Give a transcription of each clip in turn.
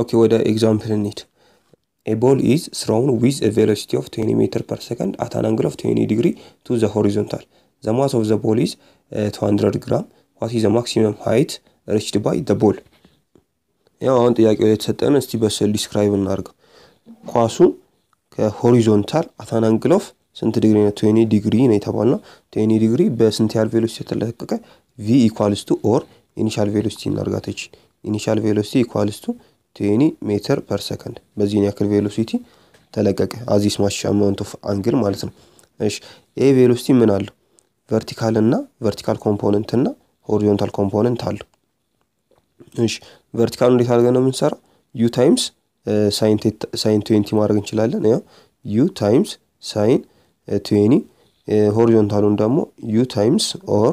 ኦኬ ወደ ኤግዛምፕል እንሂድ። ኤ ቦል ኢዝ ስሮውን ዊዝ ኤ ቬሎሲቲ ኦፍ 20 ሜትር ፐር ሰከንድ አት አን አንግል ኦፍ 20 ዲግሪ ቱ ዘ ሆሪዞንታል ዘ ማስ ኦፍ ዘ ቦል ኢዝ 200 ግራም ዋት ኢዝ ዘ ማክሲመም ሃይት ሪችድ ባይ ዘ ቦል። ያው አሁን ጥያቄው የተሰጠን እስቲ በስዕል ዲስክራይብ እናድርገው። ኳሱ ከሆሪዞንታል አት አን አንግል ኦፍ ስንት ዲግሪ ነው? ቴኒ ዲግሪ ነው የተባልነው። ቴኒ ዲግሪ በስንት ያህል ቬሎሲቲ ተለቀቀ? ቪ ኢኳልስ ቱ ኦር ኢኒሻል ቬሎሲቲ እናድርጋት። ይቺ ኢኒሻል ቬሎሲቲ ኢኳልስ ቱ ቴኒ ሜትር ፐር ሰከንድ በዚህን ያክል ቬሎሲቲ ተለቀቀ። አዚስ ማሽ አማውንት ኦፍ አንግል ማለት ነው። እሺ ይሄ ቬሎሲቲ ምን አለ? ቨርቲካል እና ቨርቲካል ኮምፖነንት እና ሆሪዞንታል ኮምፖነንት አለ። እሺ ቨርቲካል እንዴት አድርገን ነው የምንሰራው? ዩ ታይምስ ሳይን ትዌንቲ ማድረግ እንችላለን። ያው ዩ ታይምስ ሳይን ትዌኒ ሆሪዞንታሉን ደግሞ ዩ ታይምስ ኦር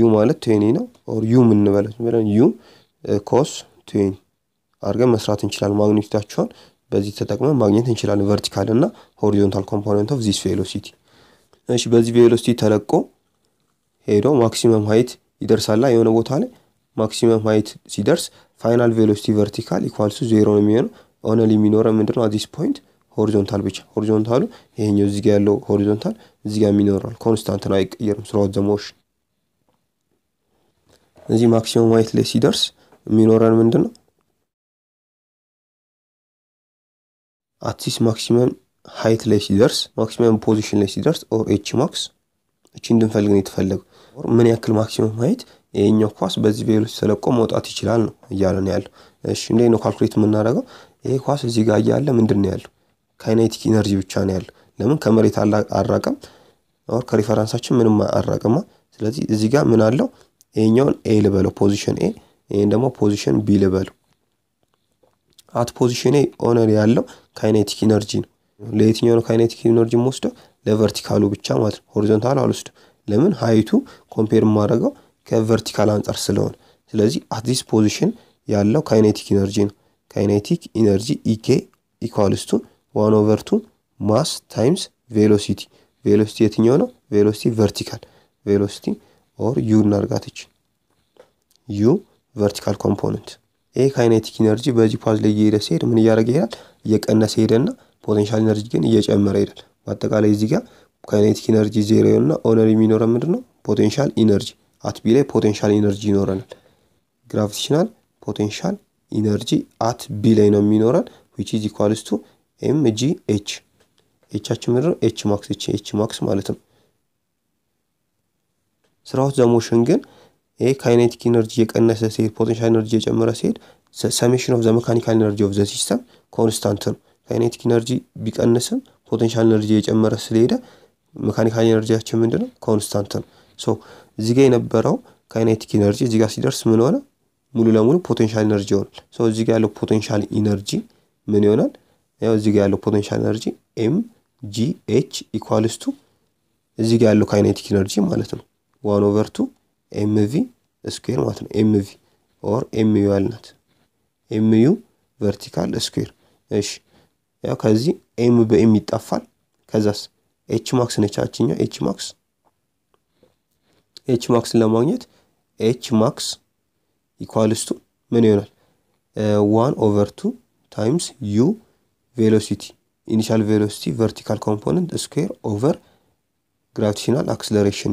ዩ ማለት ትዌኒ ነው። ኦር ዩ የምንበለው ዩ ኮስ ትዌኒ አድርገን መስራት እንችላለን። ማግኒቱዳቸውን በዚህ ተጠቅመን ማግኘት እንችላለን። ቨርቲካል እና ሆሪዞንታል ኮምፖነንት ኦፍ ዚስ ቬሎሲቲ። እሺ በዚህ ቬሎሲቲ ተለቆ ሄዶ ማክሲመም ሀይት ይደርሳላ የሆነ ቦታ ላይ ማክሲመም ሀይት ሲደርስ ፋይናል ቬሎሲቲ ቨርቲካል ኢኳልሱ ዜሮ ነው የሚሆነው። ኦነሊ የሚኖረን ምንድነው አዚስ ፖይንት ሆሪዞንታል ብቻ። ሆሪዞንታሉ ይሄኛው እዚጋ ያለው ሆሪዞንታል እዚጋ የሚኖራል ኮንስታንት ነው፣ አይቀየርም ስርዓት ዘሞሽ እዚህ ማክሲመም ሀይት ላይ ሲደርስ የሚኖረን ምንድነው አትሊስት ማክሲመም ሀይት ላይ ሲደርስ ማክሲመም ፖዚሽን ላይ ሲደርስ ኦር ኤች ማክስ እቺ እንድንፈልግ ነው የተፈለገው። ምን ያክል ማክሲመም ሀይት ይሄኛው ኳስ በዚህ ቬሎሲቲ ተለቆ መውጣት ይችላል ነው እያለ ነው ያለው። እሺ እንዴ ነው ካልኩሌት የምናደርገው? ይሄ ኳስ እዚህ ጋር እያለ ምንድን ነው ያለው? ካይናይቲክ ኢነርጂ ብቻ ነው ያለው። ለምን ከመሬት አራቀም ኦር ከሪፈራንሳችን ምንም አራቀማ። ስለዚህ እዚህ ጋር ምን አለው? ይሄኛውን ኤ ልበለው ፖዚሽን ኤ፣ ይሄን ደግሞ ፖዚሽን ቢ ልበለው። አት ፖዚሽኔ ኦነር ያለው ካይኔቲክ ኢነርጂ ነው። ለየትኛው ነው ካይኔቲክ ኢነርጂ የምወስደው? ለቨርቲካሉ ብቻ ማለት ነው። ሆሪዞንታል አልወስደው። ለምን? ሀይቱ ኮምፔር የማደርገው ከቨርቲካል አንጻር ስለሆነ፣ ስለዚህ አት ዚስ ፖዚሽን ያለው ካይኔቲክ ኢነርጂ ነው። ካይኔቲክ ኢነርጂ ኢኬ ኢኳልስ ቱ ዋን ኦቨር ቱ ማስ ታይምስ ቬሎሲቲ። ቬሎሲቲ የትኛው ነው? ቬሎሲቲ ቨርቲካል ቬሎሲቲ ኦር ዩ እናርጋትች ዩ ቨርቲካል ኮምፖነንት ይሄ ካይኔቲክ ኢነርጂ በዚህ ፋዝ ላይ እየሄደ ሲሄድ ምን እያደረገ ይሄዳል? እየቀነሰ ሄደና ፖቴንሻል ኢነርጂ ግን እየጨመረ ይሄዳል። በአጠቃላይ እዚህ ጋር ካይኔቲክ ኢነርጂ ዜሮ ይሆንና ኦነር የሚኖረን ምንድን ነው? ፖቴንሻል ኢነርጂ አት ቢ ላይ ፖቴንሻል ኢነርጂ ይኖረናል። ግራቪቴሽናል ፖቴንሻል ኢነርጂ አት ቢ ላይ ነው የሚኖረን ዊች ኢዝ ኢኳልስ ቱ ኤም ጂ ኤች ኤቻችን ምንድን ነው? ኤች ማክስ ኤች ማክስ ማለት ነው። ስራውት ዘሞሽን ግን ይሄ ካይኔቲክ ኢነርጂ የቀነሰ ሲሄድ ፖቴንሻል ኢነርጂ የጨመረ ሲሄድ ሰሜሽን ኦፍ ዘ መካኒካል ኢነርጂ ኦፍ ዘ ሲስተም ኮንስታንት ነው። ካይኔቲክ ኢነርጂ ቢቀንስም ፖቴንሻል ኢነርጂ የጨመረ ስለሄደ መካኒካል ኢነርጂያችን ምንድነው? ኮንስታንት ነው። ሶ እዚህ የነበረው ካይኔቲክ ኢነርጂ እዚህ ጋር ሲደርስ ምን ሆነ? ሙሉ ለሙሉ ፖቴንሻል ኢነርጂ ይሆናል። ሶ እዚህ ያለው ፖቴንሻል ኢነርጂ ምን ይሆናል? ያው እዚህ ያለው ፖቴንሻል ኢነርጂ ኤም ጂ ኤች ኢኳልስ ቱ እዚህ ያለው ካይኔቲክ ኢነርጂ ማለት ነው ዋን ኦቨር ቱ ኤምቪ ስኩዌር ማለት ነው። ኤምቪ ኦር ኤምዩ ያልናት ኤምዩ ቨርቲካል ስኩዌር። እሺ ያው ከዚህ ኤም በኤም ይጠፋል። ከዛስ ኤች ማክስ ነች ያችኛው ኤች ማክስ ኤች ማክስን ለማግኘት ኤች ማክስ ኢኳልስቱ ምን ይሆናል? ዋን ኦቨር ቱ ታይምስ ዩ ቬሎሲቲ ኢኒሻል ቬሎሲቲ ቨርቲካል ኮምፖነንት ስኩዌር ኦቨር ግራቪቴሽናል አክስለሬሽን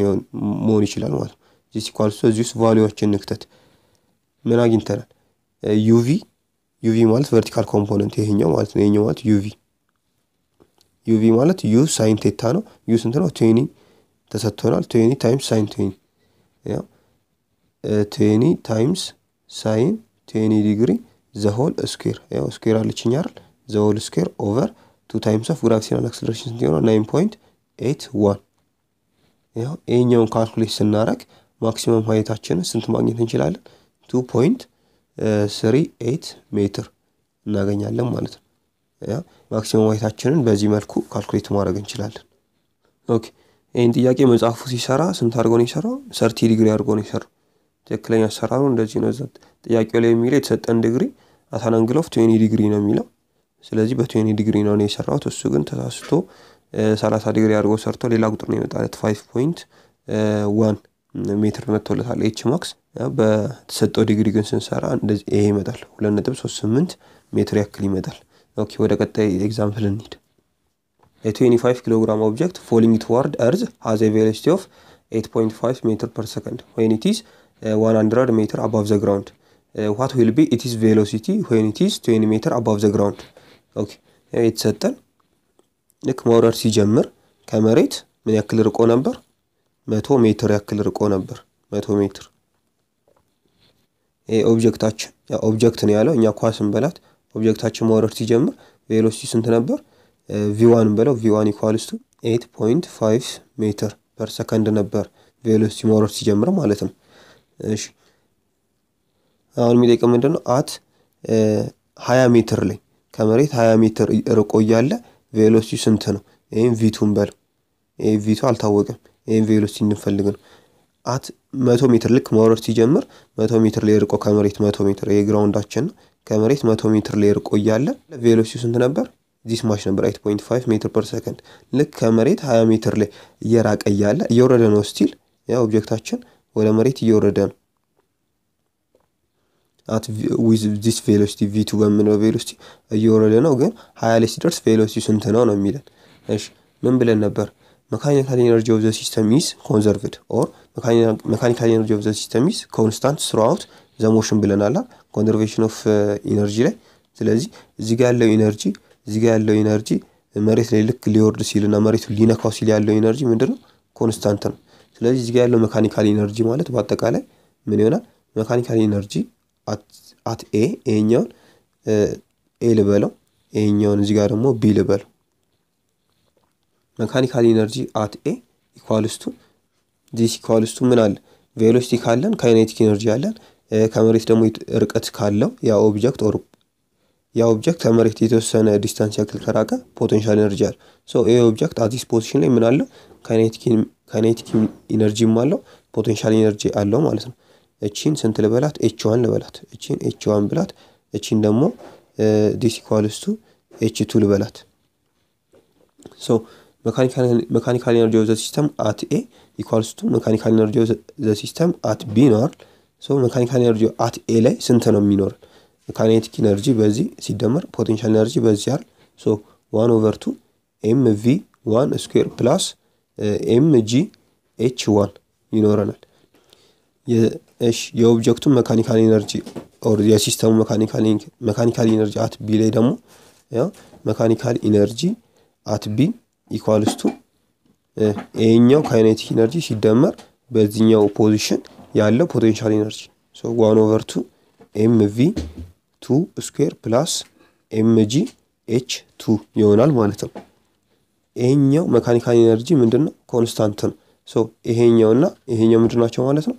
መሆን ይችላል ማለት ነው። ዚስ ኢኳል ቱ እዚህ ቫሊዎችን ንክተት። ምን አግኝተናል? ዩቪ ዩቪ ማለት ቨርቲካል ኮምፖነንት ይሄኛው ማለት ነው። ይሄኛው ማለት ዩቪ ዩቪ ማለት ዩ ሳይን ቴታ ነው። ዩ ስንት ነው? ትዌኒ ተሰጥቶናል። ትዌኒ ታይምስ ሳይን ትዌኒ ያው ታይምስ ሳይን ትዌኒ ዲግሪ ዘሆል ስኩዌር ያው ስኩዌር አለችኝ አይደል? ዘሆል ስኩዌር ኦቨር ቱ ታይምስ ኦፍ ግራቪቲና አክስለሬሽን ስንት ይሆናል? ናይን ፖይንት ኤይት ዋን ያው ይሄኛውን ካልኩሌት ስናደርግ ማክሲመም ሀይታችን ስንት ማግኘት እንችላለን? ቱ ፖይንት ስሪ ኤት ሜትር እናገኛለን ማለት ነው። ያ ማክሲመም ሀይታችንን በዚህ መልኩ ካልኩሌት ማድረግ እንችላለን። ኦኬ ይህን ጥያቄ መጽሐፉ ሲሰራ ስንት አድርጎ ነው የሰራው? ሰርቲ ዲግሪ አድርጎ ነው የሰራው። ትክክለኛ አሰራሩ እንደዚህ ነው። ጥያቄው ላይ የሚለው የተሰጠን ዲግሪ አታናንግል ኦፍ ትዌኒ ዲግሪ ነው የሚለው። ስለዚህ በትዌኒ ዲግሪ ነው የሰራሁት። እሱ ግን ተሳስቶ ሰላሳ ዲግሪ አድርጎ ሰርቶ ሌላ ቁጥር ነው የመጣለት ፋይቭ ፖይንት ዋን ሜትር መጥቶለታል ኤች ማክስ። በተሰጠው ዲግሪ ግን ስንሰራ እንደዚህ ይሄ ይመጣል ሁለት ነጥብ ሶስት ስምንት ሜትር ያክል ይመጣል። ኦኬ ወደ ቀጣይ ኤግዛምፕል እንሂድ። የ25 ኪሎ ኦብጀክት ፎሊንግ ትዋርድ እርዝ ሀዘ ቬሎሲቲ ኦፍ 8.5 ሜትር ፐር ሰከንድ ወይን ኢቲስ 100 ሜትር አባቭ ዘ ግራውንድ ዋት ዊል ቢ ኢቲዝ ቬሎሲቲ ወይን ኢቲዝ 20 ሜትር አባቭ ዘ ግራውንድ። ኦኬ የተሰጠን ልክ መውረድ ሲጀምር ከመሬት ምን ያክል ርቆ ነበር? መቶ ሜትር ያክል ርቆ ነበር። መቶ ሜትር ይሄ ኦብጀክታችን ኦብጀክት ነው ያለው። እኛ ኳስን በላት ኦብጀክታችን መውረድ ሲጀምር ቬሎሲቲ ስንት ነበር? ቪዋን እንበለው። ቪዋን ኢኳልስ ቱ ኤይት ፖይንት ፋይቭ ሜትር ፐር ሰከንድ ነበር ቬሎሲቲ መውረድ ሲጀምር ማለት ነው። እሺ አሁን የሚጠይቀው ምንድን ነው? አት ሀያ ሜትር ላይ ከመሬት ሀያ ሜትር ርቆ እያለ ቬሎሲቲ ስንት ነው? ይህም ቪቱን በለው። ይህ ቪቱ አልታወቀም። ይህን ቬሎሲቲ እንፈልግ ነው። አት መቶ ሜትር ልክ መውረድ ሲጀምር መቶ ሜትር ላይ ርቆ ከመሬት መቶ ሜትር የግራውንዳችን ከመሬት መቶ ሜትር ላይ ርቆ እያለ ቬሎሲቲው ስንት ነበር? ዚስ ማች ነበር 8.5 ሜትር ፐር ሰከንድ። ልክ ከመሬት 20 ሜትር ላይ እየራቀ እያለ እየወረደ ነው። ስቲል ያ ኦብጀክታችን ወደ መሬት እየወረደ ነው። አት ዊዝ ዚስ ቬሎሲቲ ቪቱ በምንለው ቬሎሲቲ እየወረደ ነው፣ ግን 20 ላይ ሲደርስ ቬሎሲቲ ስንት ነው ነው የሚለን። እሺ ምን ብለን ነበር? mechanical energy of the system is conserved or mechanical energy of the system is constant throughout the motion ብለናላ ኮንዘርቬሽን ኦፍ ኢነርጂ ላይ ስለዚህ እዚህ ጋር ያለው ኢነርጂ እዚህ ጋር ያለው ኢነርጂ መሬት ላይ ልክ ሊወርድ ሲል እና መሬቱ ሊነካው ሲል ያለው ኢነርጂ ምንድነው ኮንስታንት ነው ስለዚህ እዚህ ጋር ያለው መካኒካል ኢነርጂ ማለት በአጠቃላይ ምን ይሆናል መካኒካል ኢነርጂ አት ኤ ኤኛውን ኤ ልበለው ኤኛውን እዚህ ጋር ደግሞ ቢ ልበለው መካኒካል ኢነርጂ አት ኤ ኢኳልስቱ ዲስ ኢኳልስቱ ምን አለ ቬሎሲቲ ካለን ካይኔቲክ ኢነርጂ አለን። ከመሬት ደግሞ ርቀት ካለው ያ ኦብጀክት ኦር ያ ኦብጀክት ከመሬት የተወሰነ ዲስታንስ ያክል ከራቀ ፖቴንሻል ኢነርጂ አለ። ሶ ይሄ ኦብጀክት አዲስ ፖዚሽን ላይ ምን አለው ካይኔቲክ ኢነርጂም አለው ፖቴንሻል ኢነርጂ አለው ማለት ነው። እቺን ስንት ልበላት? ኤች ዋን ልበላት። እቺን ኤች ዋን ብላት። እቺን ደግሞ ዲስ ኢኳልስቱ ኤች ቱ ልበላት ሶ መካኒካል ኤነርጂ ዘ ሲስተም አት ኤ ኢኳልስ ቱ መካኒካል ኤነርጂ ኦፍ ዘ ሲስተም አት ቢ ይኖራል። ሶ መካኒካል ኤነርጂ አት ኤ ላይ ስንት ነው የሚኖር? ካይኔቲክ ኤነርጂ በዚህ ሲደመር ፖቴንሻል ኤነርጂ በዚህ አይደል? ሶ ዋን ኦቨር ቱ ኤም ቪ ዋን ስኩዌር ፕላስ ኤም ጂ ኤች ዋን ይኖረናል። የኦብጀክቱን መካኒካል ኤነርጂ ኦር የሲስተሙ መካኒካል ኤነርጂ አት ቢ ላይ ደግሞ መካኒካል ኢነርጂ አት ቢ ኢኳልስቱ ይሄኛው ካይኔቲክ ኢነርጂ ሲደመር በዚህኛው ፖዚሽን ያለው ፖቴንሻል ኢነርጂ ሶ ዋን ኦቨር ቱ ኤም ቪ ቱ ስኩዌር ፕላስ ኤም ጂ ኤች ቱ ይሆናል ማለት ነው። ይሄኛው መካኒካል ኢነርጂ ምንድን ነው? ኮንስታንት ነው። ሶ ይሄኛውና ይሄኛው ምንድን ናቸው ማለት ነው?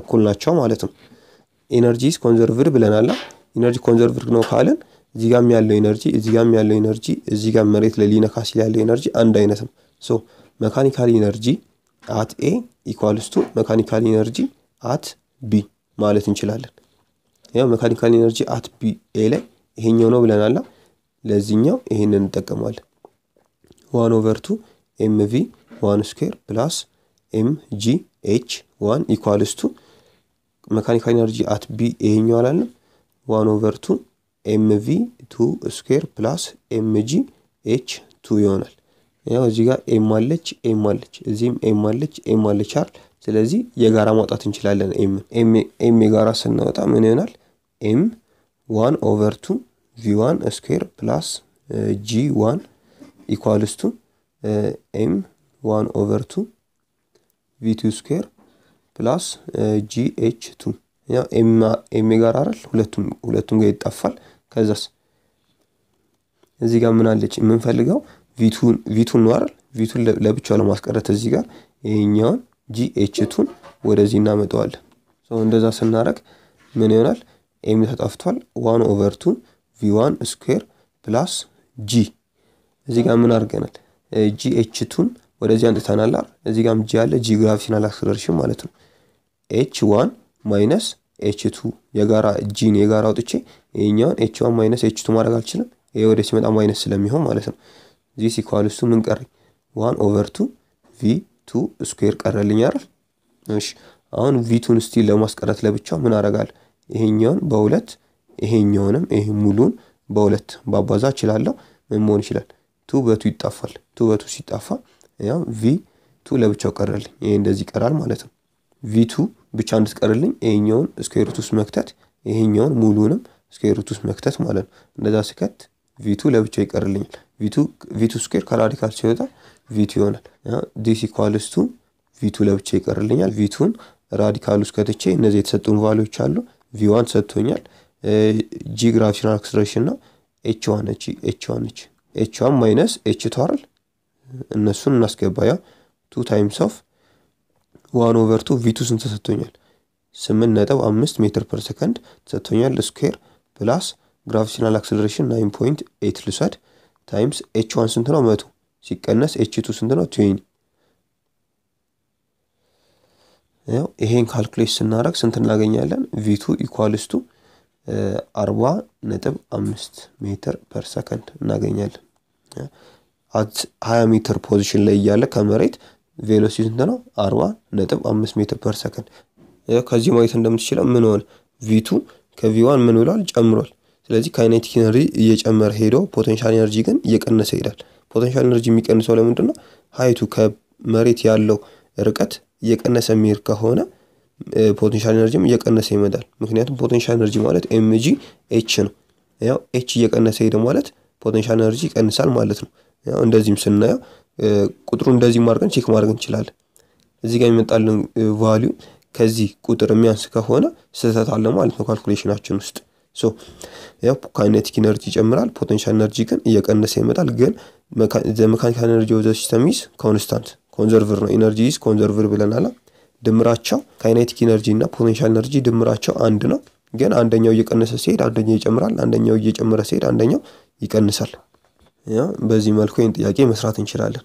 እኩል ናቸው ማለት ነው። ኢነርጂስ ኮንዘርቭድ ብለናላ። ኢነርጂ ኮንዘርቭድ ነው ካልን እዚጋም ያለው ኤነርጂ እዚጋም ያለው ኤነርጂ እዚጋም መሬት ላይ ሊነካ ሲል ያለው ኤነርጂ አንድ አይነት ነው። ሶ መካኒካል ኢነርጂ አት ኤ ኢኳልስቱ መካኒካል ኢነርጂ አት ቢ ማለት እንችላለን። ያው መካኒካል ኢነርጂ አት ቢ ኤ ላይ ይሄኛው ነው ብለናላ። ለዚህኛው ይሄንን እንጠቀማለን። ዋን ኦቨር ቱ ኤም ቪ ዋን ስኩዌር ፕላስ ኤም ጂ ኤች ዋን ኢኳልስቱ መካኒካል ኤነርጂ አት ቢ ይሄኛው አላለም ዋን ኦቨር ቱ ኤምቪ ቱ ስኩዌር ፕላስ ኤምጂ ኤች ቱ ይሆናል። ያው እዚህ ጋር ኤም አለች ኤም አለች እዚህም ኤም አለች ኤም አለች አይደል? ስለዚህ የጋራ ማውጣት እንችላለን። ኤም ኤም የጋራ ስናወጣ ምን ይሆናል? ኤም ዋን ኦቨር ቱ ቪ ዋን ስኩዌር ፕላስ ጂ ዋን ኢኳልስ ቱ ኤም ዋን ኦቨር ቱ ቪ ቱ ስኩዌር ፕላስ ጂ ኤች ቱ ያው ኤም የጋራ አይደል? ሁለቱም ሁለቱም ጋር ይጣፋል። ከዛስ እዚህ ጋር ምን አለች? የምንፈልገው ቪቱን ቪቱን ነው አይደል? ቪቱን ለብቻው ለማስቀረት እዚህ ጋር ይሄኛውን ቱን ወደዚህ እናመጣዋለን። ሰው እንደዛ ስናደርግ ምን ይሆናል? ኤም ተጠፍቷል። ዋን ኦቨር ቱ ቪ ዋን ስኩዌር ፕላስ ጂ እዚህ ጋር ምን አድርገናል? ቱን ወደዚህ አንጥተናል። አይደል እዚህ ጋርም ጂ አለ። ጂ ግራቪቲናል አክስለሬሽን ማለት ነው። ኤች ዋን ማይነስ ኤችቱ የጋራ ጂን የጋራ አውጥቼ ይሄኛውን ኤች ማይነስ ኤችቱ ማድረግ አልችልም። ይሄ ወደ ሲመጣ ማይነስ ስለሚሆን ማለት ነው። ዚስ ኢኳል ምን ቀረኝ? ዋን ኦቨር ቱ ቪ ቱ ስኩዌር ቀረልኝ አይደል? እሺ አሁን ቪቱን ስቲል ለማስቀረት ለብቻው ምን አረጋል? ይሄኛውን በሁለት ይሄኛውንም ይሄ ሙሉን በሁለት ባባዛ እችላለሁ። ምን መሆን ይችላል? ቱ በቱ ይጣፋል። ቱ በቱ ሲጣፋ ያው ቪ ቱ ለብቻው ቀረልኝ። ይሄ እንደዚህ ይቀራል ማለት ነው። ቪቱ ብቻ እንድትቀርልኝ ይሄኛውን ስኩዌር ሩት ውስጥ መክተት ይሄኛውን ሙሉንም ስኩዌር ሩት ውስጥ መክተት ማለት ነው። እንደዛ ስከት ቪቱ ለብቻው ይቀርልኛል። ቪቱ ቪቱ ስኩዌር ከራዲካል ሲወጣ ቪቱ ይሆናል። ዲስ ኢኳልስ ቱ ቪቱ ለብቻ ይቀርልኛል። ቪቱን ራዲካል ውስጥ ከትቼ እነዚህ የተሰጡን ቫሊዎች አሉ። ቪዋን ሰጥቶኛል። ጂ ግራቪቴሽናል አክስለሬሽን ነው። ኤች ዋን ኤች ዋን ኤች ዋን ማይነስ ኤች ቱ አይደል እነሱን እናስገባ ያው ቱ ታይምስ ኦፍ ዋን ኦቨር ቱ ቪቱ ስንት ተሰጥቶኛል? ስምንት ነጥብ አምስት ሜትር ፐር ሰከንድ ተሰጥቶኛል። ስኩዌር ፕላስ ግራቪቴሽናል አክሰለሬሽን ናይን ፖይንት ኤት ልሰድ ታይምስ ኤች ዋን ስንት ነው? መቶ ሲቀነስ ኤች ቱ ስንት ነው? ትዌኒ ያው ይሄን ካልኩሌት ስናደርግ ስንት እናገኛለን? ቪቱ ኢኳልስ ቱ አርባ ነጥብ አምስት ሜትር ፐር ሰከንድ እናገኛለን። አት ሀያ ሜትር ፖዚሽን ላይ እያለ ከመሬት ቬሎሲቲ ስንት ነው? አርባ ነጥብ አምስት ሜትር ፐር ሰከንድ። ከዚህ ማየት እንደምትችለው ምን ሆነ? ቪቱ ከቪዋን ምን ብሏል? ጨምሯል። ስለዚህ ካይኔቲክ ኤነርጂ እየጨመረ ሄዶ ፖቴንሻል ኤነርጂ ግን እየቀነሰ ይሄዳል። ፖቴንሻል ኤነርጂ የሚቀንሰው ለምንድን ነው? ሀይቱ ከመሬት ያለው ርቀት እየቀነሰ የሚሄድ ከሆነ ፖቴንሻል ኤነርጂም እየቀነሰ ይመጣል። ምክንያቱም ፖቴንሻል ኤነርጂ ማለት ኤምጂ ኤች ነው። ያው ኤች እየቀነሰ ሄደ ማለት ፖቴንሻል ኤነርጂ ይቀንሳል ማለት ነው። ያው እንደዚህም ስናየው ቁጥሩ እንደዚህ ማድረግን ቼክ ማድረግ እንችላለን። እዚህ ጋር የሚመጣልን ቫሊዩ ከዚህ ቁጥር የሚያንስ ከሆነ ስህተት አለ ማለት ነው ካልኩሌሽናችን ውስጥ። ሶ ያው ካይኔቲክ ኢነርጂ ይጨምራል፣ ፖቴንሻል ኢነርጂ ግን እየቀነሰ ይመጣል። ግን መካኒካል ኢነርጂ ኦፍ ሲስተም ኢዝ ኮንስታንት ኮንዘርቨር ነው። ኢነርጂ ኢዝ ኮንዘርቨር ብለናል። ድምራቸው ካይኔቲክ ኢነርጂ እና ፖቴንሻል ኢነርጂ ድምራቸው አንድ ነው። ግን አንደኛው እየቀነሰ ሲሄድ አንደኛው ይጨምራል፣ አንደኛው እየጨመረ ሲሄድ አንደኛው ይቀንሳል። በዚህ መልኩ ይህን ጥያቄ መስራት እንችላለን።